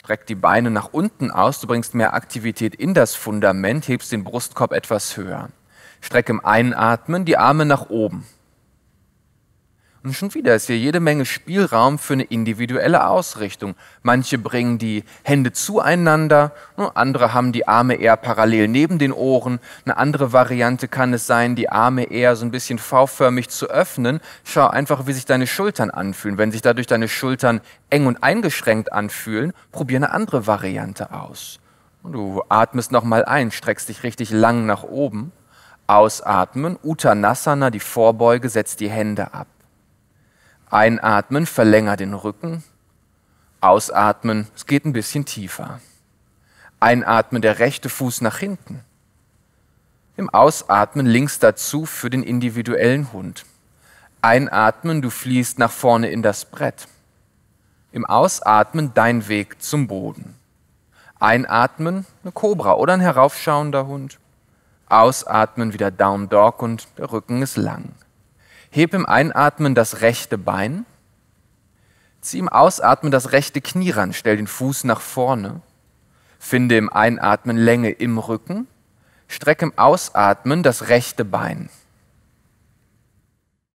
Streck die Beine nach unten aus, du bringst mehr Aktivität in das Fundament, hebst den Brustkorb etwas höher. Streck im Einatmen die Arme nach oben. Und schon wieder ist hier jede Menge Spielraum für eine individuelle Ausrichtung. Manche bringen die Hände zueinander, ne, andere haben die Arme eher parallel neben den Ohren. Eine andere Variante kann es sein, die Arme eher so ein bisschen V-förmig zu öffnen. Schau einfach, wie sich deine Schultern anfühlen. Wenn sich dadurch deine Schultern eng und eingeschränkt anfühlen, probier eine andere Variante aus. Du atmest nochmal ein, streckst dich richtig lang nach oben. Ausatmen, Uttanasana, die Vorbeuge, setzt die Hände ab. Einatmen, verlänger den Rücken. Ausatmen, es geht ein bisschen tiefer. Einatmen, der rechte Fuß nach hinten. Im Ausatmen links dazu für den individuellen Hund. Einatmen, du fließt nach vorne in das Brett. Im Ausatmen dein Weg zum Boden. Einatmen, eine Kobra oder ein heraufschauender Hund. Ausatmen, wieder Down Dog und der Rücken ist lang. Heb im Einatmen das rechte Bein. Zieh im Ausatmen das rechte Knie ran. Stell den Fuß nach vorne. Finde im Einatmen Länge im Rücken. Streck im Ausatmen das rechte Bein.